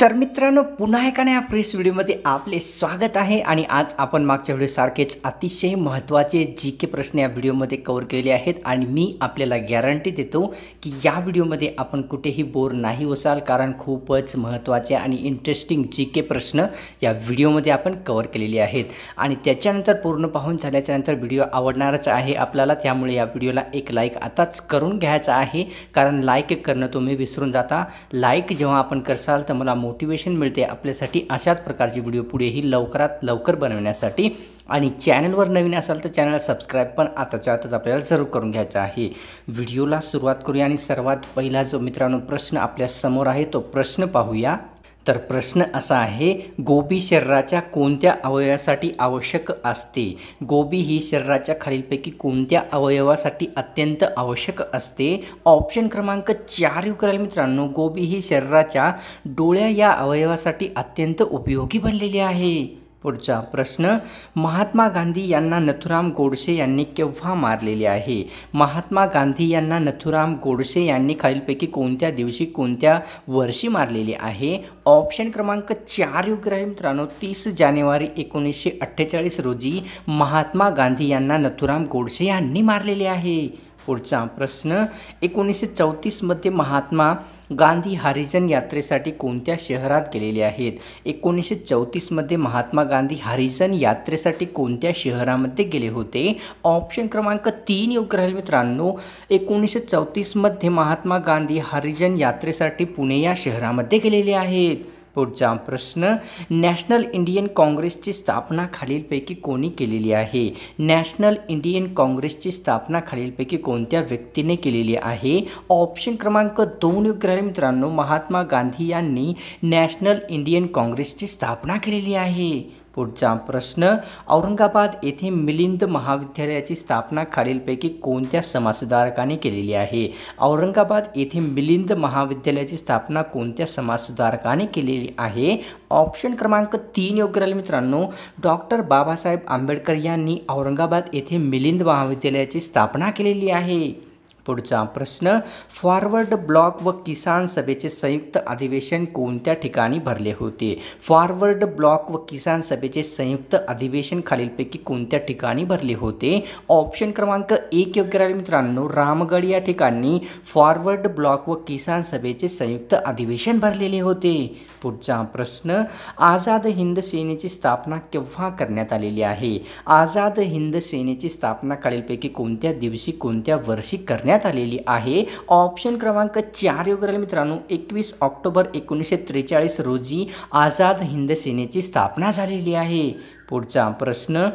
तर मित्रांनो पुन्हा एका या प्रेस व्हिडिओमध्ये आपले स्वागत आहे आणि आज आपण मागच्या व्हिडिओसारखेच अतिशय महत्त्वाचे जी के प्रश्न या व्हिडिओमध्ये कवर केले आहेत आणि मी आपल्याला गॅरंटी देतो की या व्हिडिओमध्ये आपण कुठेही बोर नाही होसाल कारण खूपच महत्त्वाचे आणि इंटरेस्टिंग जी के प्रश्न या व्हिडिओमध्ये आपण कवर केलेले आहेत आणि त्याच्यानंतर पूर्ण पाहून झाल्याच्यानंतर व्हिडिओ आवडणारच आहे आपल्याला त्यामुळे या व्हिडिओला एक लाईक आताच करून घ्यायचा आहे कारण लाईक करणं तुम्ही विसरून जाता लाईक जेव्हा आपण करसाल तर मला मोटिवेशन मिळते आपल्यासाठी अशाच प्रकारचे व्हिडिओ पुढेही लवकरात लवकर बनवण्यासाठी आणि चॅनलवर नवीन असाल तर चॅनलला सबस्क्राईब पण आताच्या आताच आपल्याला जरूर करून घ्यायचा आहे व्हिडिओला सुरुवात करूया आणि सर्वात पहिला जो मित्रांनो प्रश्न आपल्या समोर आहे तो प्रश्न पाहूया तर प्रश्न असा आहे गोबी शरीराच्या कोणत्या अवयवासाठी आवश्यक असते गोबी ही शरीराच्या खालीलपैकी कोणत्या अवयवासाठी अत्यंत आवश्यक असते ऑप्शन क्रमांक चार यू करायला मित्रांनो गोबी ही शरीराच्या डोळ्या या अवयवासाठी अत्यंत उपयोगी बनलेली आहे पुढचा प्रश्न महात्मा गांधी यांना नथुराम गोडसे यांनी केव्हा मारलेले आहे महात्मा गांधी यांना नथुराम गोडसे यांनी खालीलपैकी कोणत्या दिवशी कोणत्या वर्षी मारलेले आहे ऑप्शन क्रमांक चार योग्य मित्रांनो तीस जानेवारी एकोणीसशे अठ्ठेचाळीस रोजी महात्मा गांधी यांना नथुराम गोडसे यांनी मारलेले आहे पुढचा प्रश्न एकोणीसशे चौतीसमध्ये महात्मा गांधी हरिजन यात्रेसाठी कोणत्या शहरात गेलेले आहेत एकोणीसशे चौतीसमध्ये महात्मा गांधी हरिजन यात्रेसाठी कोणत्या शहरामध्ये गेले होते ऑप्शन क्रमांक तीन योग्य राहील मित्रांनो एकोणीसशे चौतीसमध्ये महात्मा गांधी हरिजन यात्रेसाठी पुणे या शहरामध्ये गेलेले आहेत पुढचा प्रश्न नॅशनल इंडियन काँग्रेसची स्थापना खालीलपैकी कोणी केलेली आहे नॅशनल इंडियन काँग्रेसची स्थापना खालीलपैकी कोणत्या व्यक्तीने केलेली आहे ऑप्शन क्रमांक दोन योग्य आहे मित्रांनो महात्मा गांधी यांनी नॅशनल इंडियन काँग्रेसची स्थापना केलेली आहे पुढचा प्रश्न औरंगाबाद येथे मिलिंद महाविद्यालयाची स्थापना खालीलपैकी कोणत्या समाजसुधारकाने केलेली आहे औरंगाबाद येथे मिलिंद महाविद्यालयाची स्थापना कोणत्या समाजसुधारकाने केलेली आहे ऑप्शन क्रमांक तीन योग्य राहील मित्रांनो डॉक्टर बाबासाहेब आंबेडकर यांनी औरंगाबाद येथे मिलिंद महाविद्यालयाची स्थापना केलेली आहे पुढचा प्रश्न फॉरवर्ड ब्लॉक व किसान सभेचे संयुक्त अधिवेशन कोणत्या ठिकाणी भरले होते फॉरवर्ड ब्लॉक व किसान सभेचे संयुक्त अधिवेशन खालीलपैकी कोणत्या ठिकाणी भरले होते ऑप्शन क्रमांक एक योग्य राहिले मित्रांनो रामगड या ठिकाणी फॉरवर्ड ब्लॉक व किसान सभेचे संयुक्त अधिवेशन भरलेले होते पुढचा प्रश्न आझाद हिंद सेनेची स्थापना केव्हा करण्यात आलेली आहे आझाद हिंद सेनेची स्थापना खालीलपैकी कोणत्या दिवशी कोणत्या वर्षी करण्यात आलेली आहे ऑप्शन क्रमांक चार योग्य मित्रांनो एकवीस ऑक्टोबर एकोणीसशे त्रेचाळीस रोजी आझाद हिंद सेनेची स्थापना झालेली आहे पुढचा प्रश्न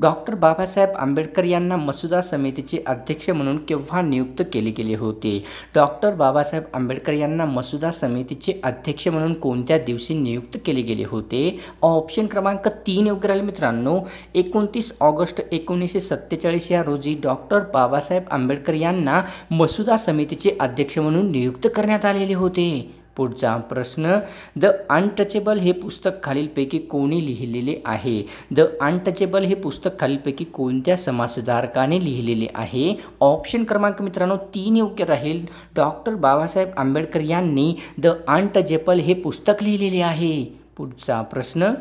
डॉक्टर बाबासाहेब आंबेडकर यांना मसुदा समितीचे अध्यक्ष म्हणून केव्हा नियुक्त केले गेले होते डॉक्टर बाबासाहेब आंबेडकर यांना मसुदा समितीचे अध्यक्ष म्हणून कोणत्या दिवशी नियुक्त केले गेले होते ऑप्शन क्रमांक तीन योग्य राहिले मित्रांनो एकोणतीस ऑगस्ट एकोणीसशे सत्तेचाळीस या रोजी डॉक्टर बाबासाहेब आंबेडकर यांना मसुदा समितीचे अध्यक्ष म्हणून नियुक्त करण्यात आलेले होते पुढचा प्रश्न द अनटचेबल हे पुस्तक खालीलपैकी कोणी लिहिलेले आहे द अनटचेबल हे पुस्तक खालीलपैकी कोणत्या समाजधारकाने लिहिलेले आहे ऑप्शन क्रमांक मित्रांनो तीन योग्य राहील डॉक्टर बाबासाहेब आंबेडकर यांनी द अनटचेबल हे पुस्तक लिहिलेले आहे पुढचा प्रश्न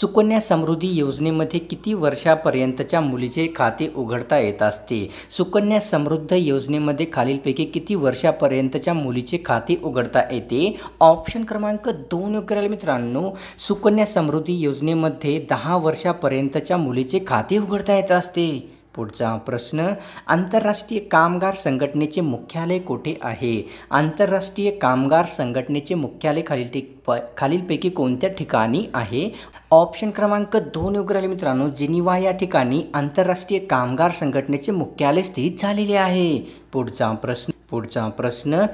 सुकन्या समृद्धी योजनेमध्ये किती वर्षापर्यंतच्या मुलीचे खाते उघडता येत असते सुकन्या समृद्ध योजनेमध्ये खालीलपैकी किती वर्षापर्यंतच्या मुलीचे खाते उघडता येते ऑप्शन क्रमांक दोन योग्य मित्रांनो सुकन्या समृद्धी योजनेमध्ये दहा वर्षापर्यंतच्या मुलीचे खाते उघडता येत असते पुढचा प्रश्न आंतरराष्ट्रीय कामगार संघटनेचे मुख्यालय कोठे आहे आंतरराष्ट्रीय कामगार संघटनेचे मुख्यालय खालील खालीलपैकी कोणत्या ठिकाणी आहे ऑप्शन क्रमांक दोन योग्य मित्रांनो जिनिवा या ठिकाणी आंतरराष्ट्रीय कामगार संघटनेचे मुख्यालय स्थित झालेले आहे पुढचा प्रश्न पुढचा प्रश्न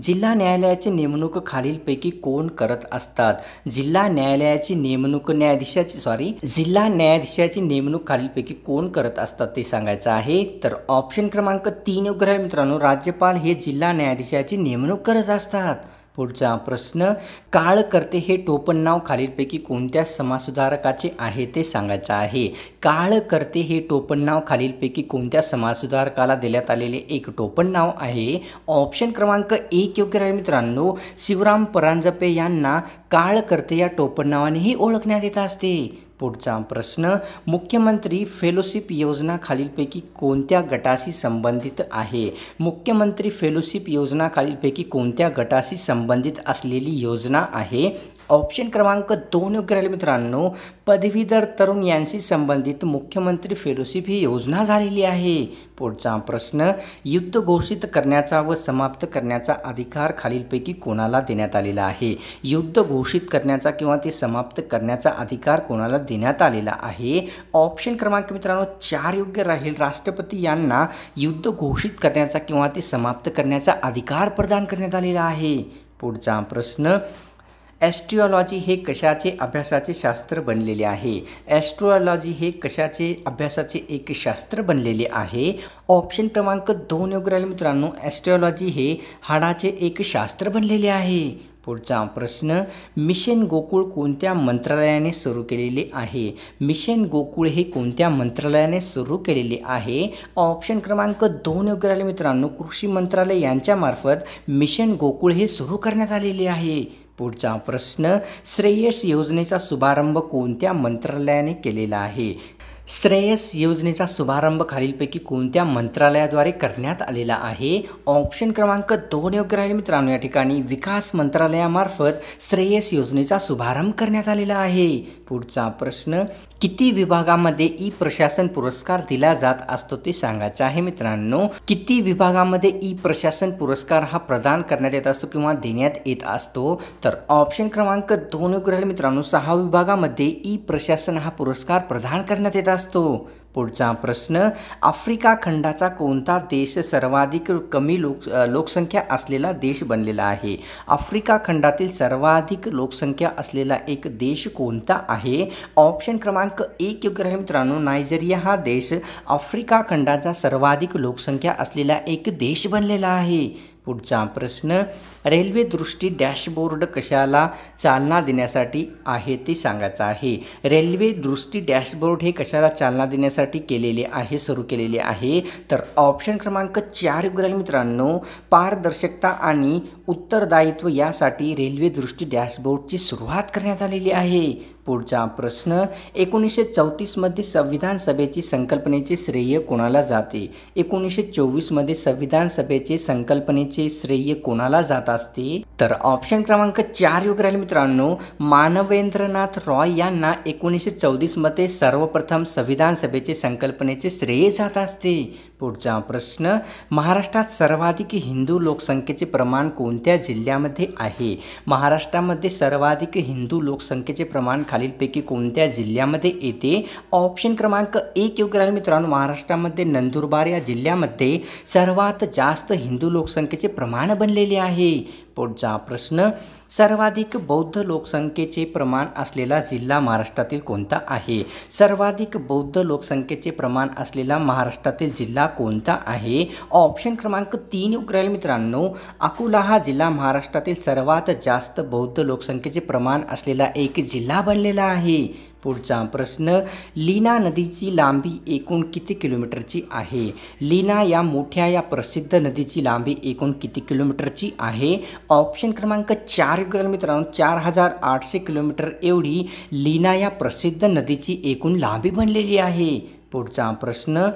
जिल्हा न्यायालयाची नेमणूक खालीलपैकी कोण करत असतात जिल्हा न्यायालयाची नेमणूक न्यायाधीशाची सॉरी जिल्हा न्यायाधीशाची नेमणूक खालीलपैकी कोण करत असतात ते सांगायचं आहे तर ऑप्शन क्रमांक तीन ग्रह मित्रांनो राज्यपाल हे जिल्हा न्यायाधीशाची नेमणूक करत असतात पुढचा प्रश्न काळ करते हे टोपण नाव खालीलपैकी कोणत्या समाजसुधारकाचे आहे ते सांगायचं आहे काळ करते हे टोपण नाव खालीलपैकी कोणत्या समाजसुधारकाला देण्यात आलेले एक टोपण नाव आहे ऑप्शन क्रमांक एक योग्य राहील मित्रांनो शिवराम परांजपे यांना काळ करते या टोपण नावानेही ओळखण्यात येत असते पुढचा प्रश्न मुख्यमंत्री फेलोशिप योजना खालीलपैकी कोणत्या गटाशी संबंधित आहे मुख्यमंत्री फेलोशिप योजना खालीलपैकी कोणत्या गटाशी संबंधित असलेली योजना आहे ऑप्शन क्रमांक दोन योग्य राहिले मित्रांनो पदवीधर तरुण यांशी संबंधित मुख्यमंत्री फेलोशिप ही योजना झालेली आहे पुढचा प्रश्न युद्ध घोषित करण्याचा व समाप्त करण्याचा अधिकार खालीलपैकी कोणाला देण्यात आलेला आहे युद्ध घोषित करण्याचा किंवा ते समाप्त करण्याचा अधिकार कोणाला देण्यात आलेला आहे ऑप्शन क्रमांक मित्रांनो चार योग्य राहील राष्ट्रपती यांना युद्ध घोषित करण्याचा किंवा ते समाप्त करण्याचा अधिकार प्रदान करण्यात आलेला आहे पुढचा प्रश्न ॲस्ट्रिओलॉजी हे कशाचे अभ्यासाचे शास्त्र बनलेले आहे ॲस्ट्रॉलॉजी हे कशाचे अभ्यासाचे एक शास्त्र बनलेले आहे ऑप्शन क्रमांक दोन योग्य राहिले मित्रांनो ॲस्ट्रॉलॉजी हे हाडाचे एक शास्त्र बनलेले आहे पुढचा प्रश्न मिशन गोकुळ कोणत्या मंत्रालयाने सुरू केलेले आहे मिशन गोकुळ हे कोणत्या मंत्रालयाने सुरू केलेले आहे ऑप्शन क्रमांक दोन योग्य राहिले मित्रांनो कृषी मंत्रालय यांच्यामार्फत मिशन गोकुळ हे सुरू करण्यात आलेले आहे पुढचा प्रश्न श्रेयस योजनेचा शुभारंभ कोणत्या मंत्रालयाने केलेला आहे श्रेयस योजनेचा शुभारंभ खालीलपैकी कोणत्या मंत्रालयाद्वारे करण्यात आलेला आहे ऑप्शन क्रमांक दोन योग्य राहील मित्रांनो या ठिकाणी विकास मंत्रालयामार्फत श्रेयस योजनेचा शुभारंभ करण्यात आलेला आहे पुढचा प्रश्न किती विभागामध्ये ई प्रशासन पुरस्कार दिला जात असतो ते सांगायचं आहे मित्रांनो किती विभागामध्ये ई प्रशासन पुरस्कार हा प्रदान करण्यात येत असतो किंवा देण्यात येत असतो तर ऑप्शन क्रमांक दोन मित्रांनो सहा विभागामध्ये ई प्रशासन हा पुरस्कार प्रदान करण्यात येत असतो पुढचा प्रश्न आफ्रिका खंडाचा कोणता देश सर्वाधिक कमी लोक लोकसंख्या असलेला देश बनलेला आहे आफ्रिका खंडातील सर्वाधिक लोकसंख्या असलेला एक देश कोणता आहे ऑप्शन क्रमांक एक योग्य मित्रांनो नायजेरिया हा देश आफ्रिका खंडाचा सर्वाधिक लोकसंख्या असलेला एक देश बनलेला आहे पुढचा प्रश्न रेल्वे दृष्टी डॅशबोर्ड कशाला चालना देण्यासाठी आहे ते सांगायचं आहे रेल्वे दृष्टी डॅशबोर्ड हे कशाला चालना देण्यासाठी केलेले आहे सुरू केलेले आहे तर ऑप्शन क्रमांक चार योग्य मित्रांनो पारदर्शकता आणि उत्तरदायित्व यासाठी रेल्वे दृष्टी डॅशबोर्डची सुरुवात करण्यात आलेली आहे पुढचा प्रश्न एकोणीसशे चौतीसमध्ये संविधान सभेची संकल्पनेचे श्रेय कोणाला जाते एकोणीसशे चोवीसमध्ये संविधान सभेचे संकल्पनेचे श्रेय कोणाला जात असते तर ऑप्शन क्रमांक चार योग्य राहील मित्रांनो मानवेंद्रनाथ रॉय यांना एकोणीसशे चौतीसमध्ये सर्वप्रथम संविधान सभेचे संकल्पनेचे श्रेय जात असते पुढचा प्रश्न महाराष्ट्रात सर्वाधिक हिंदू लोकसंख्येचे प्रमाण कोणत्या जिल्ह्यामध्ये आहे महाराष्ट्रामध्ये सर्वाधिक हिंदू लोकसंख्येचे प्रमाण खालीलपैकी कोणत्या जिल्ह्यामध्ये येते ऑप्शन क्रमांक एक योग्य राहील मित्रांनो महाराष्ट्रामध्ये नंदुरबार या जिल्ह्यामध्ये सर्वात जास्त हिंदू लोकसंख्येचे प्रमाण बनलेले आहे पुढचा प्रश्न सर्वाधिक बौद्ध लोकसंख्येचे प्रमाण असलेला जिल्हा महाराष्ट्रातील कोणता आहे सर्वाधिक बौद्ध लोकसंख्येचे प्रमाण असलेला महाराष्ट्रातील जिल्हा कोणता आहे ऑप्शन क्रमांक तीन उकरायला मित्रांनो अकोला हा जिल्हा महाराष्ट्रातील सर्वात जास्त बौद्ध लोकसंख्येचे प्रमाण असलेला एक जिल्हा बनलेला आहे पुढचा प्रश्न लीना नदीची लांबी एकूण किती किलोमीटरची आहे लीना या मोठ्या या प्रसिद्ध नदीची लांबी एकूण किती किलोमीटरची आहे ऑप्शन क्रमांक चार योग्य मित्रांनो चार हजार आठशे किलोमीटर एवढी लीना या प्रसिद्ध नदीची एकूण लांबी बनलेली आहे पुढचा प्रश्न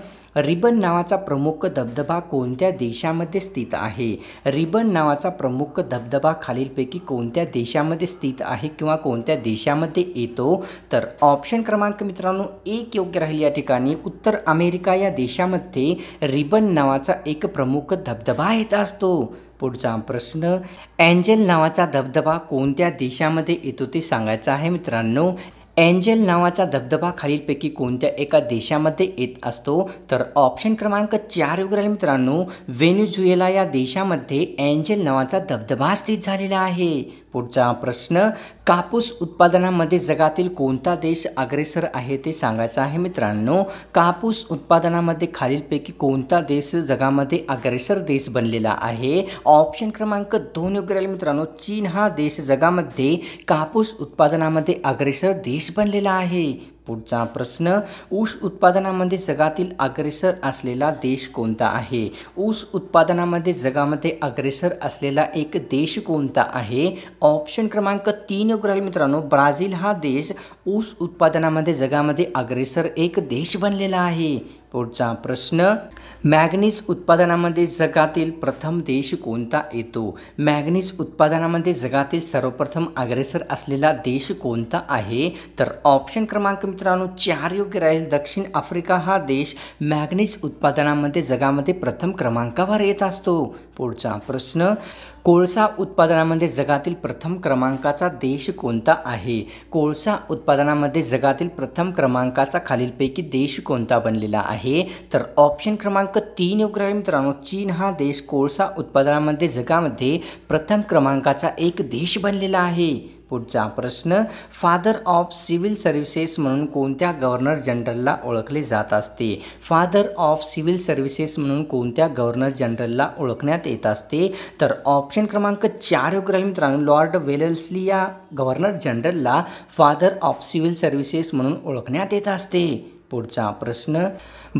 रिबन नावाचा प्रमुख धबधबा कोणत्या देशामध्ये स्थित आहे रिबन नावाचा प्रमुख धबधबा खालीलपैकी कोणत्या देशामध्ये स्थित आहे किंवा कोणत्या देशामध्ये येतो तर ऑप्शन क्रमांक मित्रांनो एक योग्य राहील या ठिकाणी उत्तर अमेरिका या देशामध्ये रिबन नावाचा एक प्रमुख धबधबा येत असतो पुढचा प्रश्न अँजेल नावाचा धबधबा कोणत्या देशामध्ये येतो ते सांगायचं आहे मित्रांनो एंजेल नावाचा धबधबा खालीलपैकी कोणत्या एका देशामध्ये येत असतो तर ऑप्शन क्रमांक चार वगैरे मित्रांनो व्हेनेझुएला या देशामध्ये एंजेल नावाचा धबधबा स्थित झालेला आहे पुढचा प्रश्न कापूस उत्पादनामध्ये जगातील कोणता देश अग्रेसर आहे ते सांगायचं आहे मित्रांनो कापूस उत्पादनामध्ये खालीलपैकी कोणता देश जगामध्ये अग्रेसर देश बनलेला आहे ऑप्शन क्रमांक दोन योग्य राहिले मित्रांनो चीन हा देश जगामध्ये कापूस उत्पादनामध्ये अग्रेसर देश बनलेला आहे पुढचा प्रश्न ऊस उत्पादनामध्ये जगातील अग्रेसर असलेला देश कोणता आहे ऊस उत्पादनामध्ये जगामध्ये अग्रेसर असलेला एक देश कोणता आहे ऑप्शन क्रमांक तीन राहील मित्रांनो ब्राझील हा देश ऊस उत्पादनामध्ये जगामध्ये अग्रेसर एक देश बनलेला आहे पुढचा प्रश्न मॅग्नीस उत्पादनामध्ये जगातील प्रथम देश कोणता येतो मॅग्नीस उत्पादनामध्ये जगातील सर्वप्रथम अग्रेसर असलेला देश कोणता आहे तर ऑप्शन क्रमांक मित्रांनो चार योग्य राहील दक्षिण आफ्रिका हा देश मॅग्नीस उत्पादनामध्ये जगामध्ये प्रथम क्रमांकावर येत असतो पुढचा प्रश्न कोळसा उत्पादनामध्ये जगातील प्रथम क्रमांकाचा देश कोणता आहे कोळसा उत्पादनामध्ये जगातील प्रथम क्रमांकाचा खालीलपैकी देश कोणता बनलेला आहे तर ऑप्शन क्रमांक तीन योग्य मित्रांनो चीन हा देश कोळसा उत्पादनामध्ये जगामध्ये प्रथम क्रमांकाचा एक देश बनलेला आहे पुढचा प्रश्न फादर ऑफ सिव्हिल सर्व्हिसेस म्हणून कोणत्या गव्हर्नर जनरलला ओळखले जात असते फादर ऑफ सिव्हिल सर्व्हिसेस म्हणून कोणत्या गव्हर्नर जनरलला ओळखण्यात येत असते तर ऑप्शन क्रमांक चार योग्य राहील मित्रांनो लॉर्ड वेलसली या गव्हर्नर जनरलला फादर ऑफ सिव्हिल सर्व्हिसेस म्हणून ओळखण्यात येत असते पुढचा प्रश्न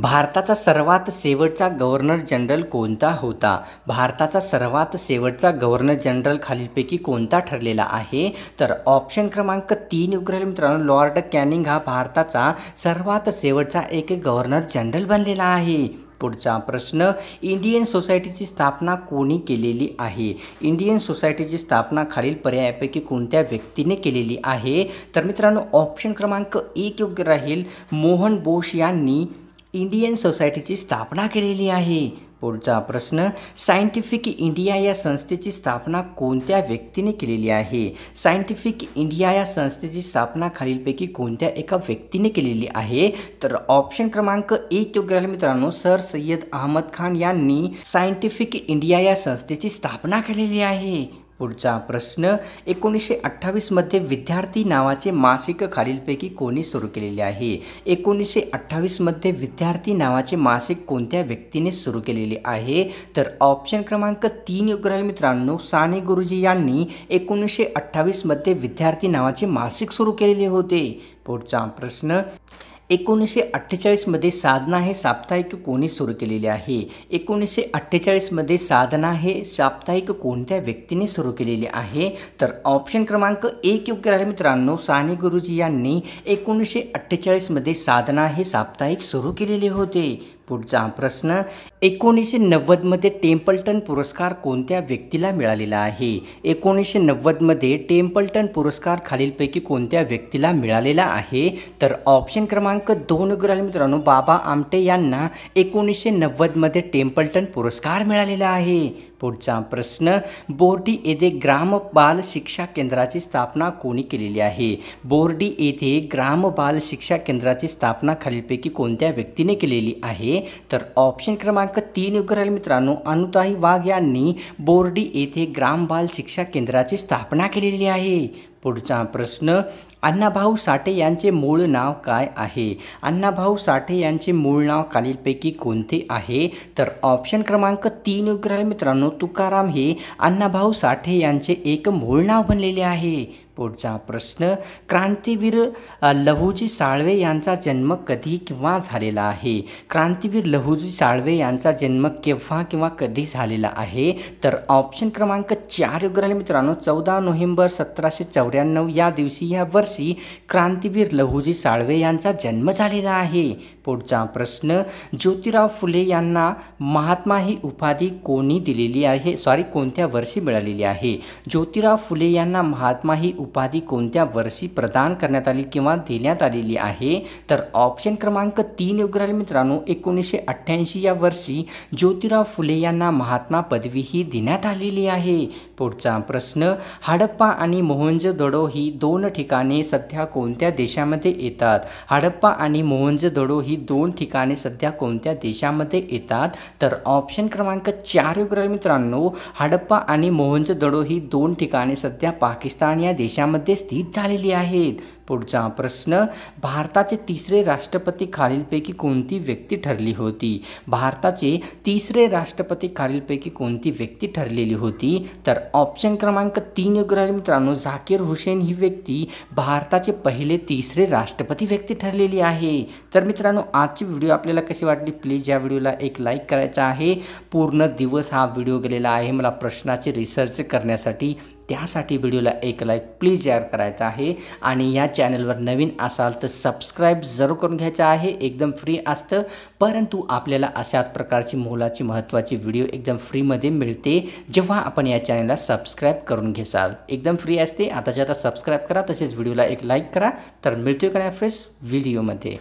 भारताचा सर्वात शेवटचा गव्हर्नर जनरल कोणता होता भारताचा सर्वात शेवटचा गव्हर्नर जनरल खालीलपैकी कोणता ठरलेला आहे तर ऑप्शन क्रमांक तीन उघडेल मित्रांनो लॉर्ड कॅनिंग हा भारताचा सर्वात शेवटचा एक गव्हर्नर जनरल बनलेला आहे पुढचा प्रश्न इंडियन सोसायटीची स्थापना कोणी केलेली आहे इंडियन सोसायटीची स्थापना खालील पर्यायापैकी कोणत्या व्यक्तीने केलेली आहे तर मित्रांनो ऑप्शन क्रमांक एक योग्य राहील मोहन बोस यांनी इंडियन सोसायटीची स्थापना केलेली आहे पुढचा प्रश्न सायंटिफिक इंडिया या संस्थेची स्थापना कोणत्या व्यक्तीने केलेली आहे सायंटिफिक इंडिया या संस्थेची स्थापना खालीलपैकी कोणत्या एका व्यक्तीने केलेली आहे तर ऑप्शन क्रमांक एक योग्य राहिले मित्रांनो सर सय्यद अहमद खान यांनी सायंटिफिक इंडिया या संस्थेची स्थापना केलेली आहे पुढचा प्रश्न एकोणीसशे अठ्ठावीसमध्ये विद्यार्थी नावाचे मासिक खालीलपैकी कोणी सुरू केलेले आहे एकोणीसशे अठ्ठावीसमध्ये विद्यार्थी नावाचे मासिक कोणत्या व्यक्तीने सुरू केलेले आहे तर ऑप्शन क्रमांक तीन योग्य मित्रांनो साने गुरुजी यांनी एकोणीसशे अठ्ठावीसमध्ये विद्यार्थी नावाचे मासिक सुरू केलेले होते पुढचा प्रश्न एकोणीसशे अठ्ठेचाळीसमध्ये साधना हे साप्ताहिक कोणी सुरू केलेले आहे एकोणीसशे अठ्ठेचाळीसमध्ये साधना हे साप्ताहिक कोणत्या व्यक्तीने सुरू केलेले आहे तर ऑप्शन क्रमांक एक योग्य राहिले मित्रांनो साने गुरुजी यांनी एकोणीसशे अठ्ठेचाळीसमध्ये साधना हे साप्ताहिक सुरू केलेले होते पुढचा प्रश्न एकोणीसशे नव्वदमध्ये टेम्पलटन पुरस्कार कोणत्या व्यक्तीला मिळालेला आहे एकोणीसशे नव्वदमध्ये टेम्पलटन पुरस्कार खालीलपैकी कोणत्या व्यक्तीला मिळालेला आहे तर ऑप्शन क्रमांक दोन गुराले मित्रांनो बाबा आमटे यांना एकोणीसशे नव्वदमध्ये टेम्पलटन पुरस्कार मिळालेला आहे पुढचा प्रश्न बोर्डी येथे ग्राम बाल शिक्षा केंद्राची स्थापना कोणी केलेली आहे बोर्डी येथे ग्राम बाल शिक्षा केंद्राची स्थापना खालीलपैकी कोणत्या व्यक्तीने केलेली आहे तर ऑप्शन क्रमांक तीन योग्य राहील मित्रांनो अनुताई वाघ यांनी बोर्डी येथे ग्राम बाल शिक्षा केंद्राची स्थापना केलेली आहे पुढचा प्रश्न अण्णाभाऊ साठे यांचे मूळ नाव काय आहे अण्णाभाऊ साठे यांचे मूळ नाव खालीलपैकी कोणते आहे तर ऑप्शन क्रमांक तीन योग्य मित्रांनो तुकाराम हे अण्णाभाऊ साठे यांचे एक मूळ नाव बनलेले आहे पुढचा प्रश्न क्रांतीवीर लहूजी साळवे यांचा जन्म कधी किंवा झालेला आहे क्रांतीवीर लहूजी साळवे यांचा जन्म केव्हा किंवा कधी झालेला आहे तर ऑप्शन क्रमांक चार योग्य राहिले मित्रांनो चौदा नोव्हेंबर सतराशे चौऱ्याण्णव या दिवशी या वर्षी क्रांतीवीर लहूजी साळवे यांचा जन्म झालेला आहे पुढचा प्रश्न ज्योतिराव फुले यांना महात्मा ही उपाधी कोणी दिलेली आहे सॉरी कोणत्या वर्षी मिळालेली आहे ज्योतिराव फुले यांना महात्मा ही उपाधी कोणत्या वर्षी प्रदान करण्यात आली किंवा देण्यात आलेली आहे तर ऑप्शन क्रमांक तीन योग्य मित्रांनो एकोणीसशे अठ्ठ्याऐंशी या वर्षी ज्योतिराव फुले यांना महात्मा पदवी ही देण्यात आलेली आहे पुढचा प्रश्न हडप्पा आणि दडो ही दोन ठिकाणे सध्या कोणत्या देशामध्ये येतात हडप्पा आणि दडो ही दोन ठिकाणे सध्या कोणत्या देशामध्ये येतात तर ऑप्शन क्रमांक चार योग्य मित्रांनो हडप्पा आणि दडो ही दोन ठिकाणे सध्या पाकिस्तान या देश देशामध्ये स्थित झालेली आहेत पुढचा प्रश्न भारताचे तिसरे राष्ट्रपती खालीलपैकी कोणती व्यक्ती ठरली होती भारताचे तिसरे राष्ट्रपती खालीलपैकी कोणती व्यक्ती ठरलेली होती तर ऑप्शन क्रमांक तीन योग्य मित्रांनो झाकीर हुसेन ही व्यक्ती भारताचे पहिले तिसरे राष्ट्रपती व्यक्ती ठरलेली आहे तर मित्रांनो आजची व्हिडिओ आपल्याला कशी वाटली प्लीज या व्हिडिओला एक लाईक करायचा आहे पूर्ण दिवस हा व्हिडिओ गेलेला आहे मला प्रश्नाचे रिसर्च करण्यासाठी त्यासाठी व्हिडिओला एक लाईक प्लीज शेअर करायचा आहे आणि या चॅनलवर नवीन असाल तर सबस्क्राईब जरूर करून घ्यायचं आहे एकदम फ्री असतं परंतु आपल्याला अशाच प्रकारची मोलाची महत्त्वाची व्हिडिओ एकदम फ्रीमध्ये मिळते जेव्हा आपण या चॅनलला सबस्क्राईब करून घेसाल एकदम फ्री असते आताच्या आता सबस्क्राईब करा तसेच व्हिडिओला एक लाईक करा तर मिळतोय का फ्रेश व्हिडिओमध्ये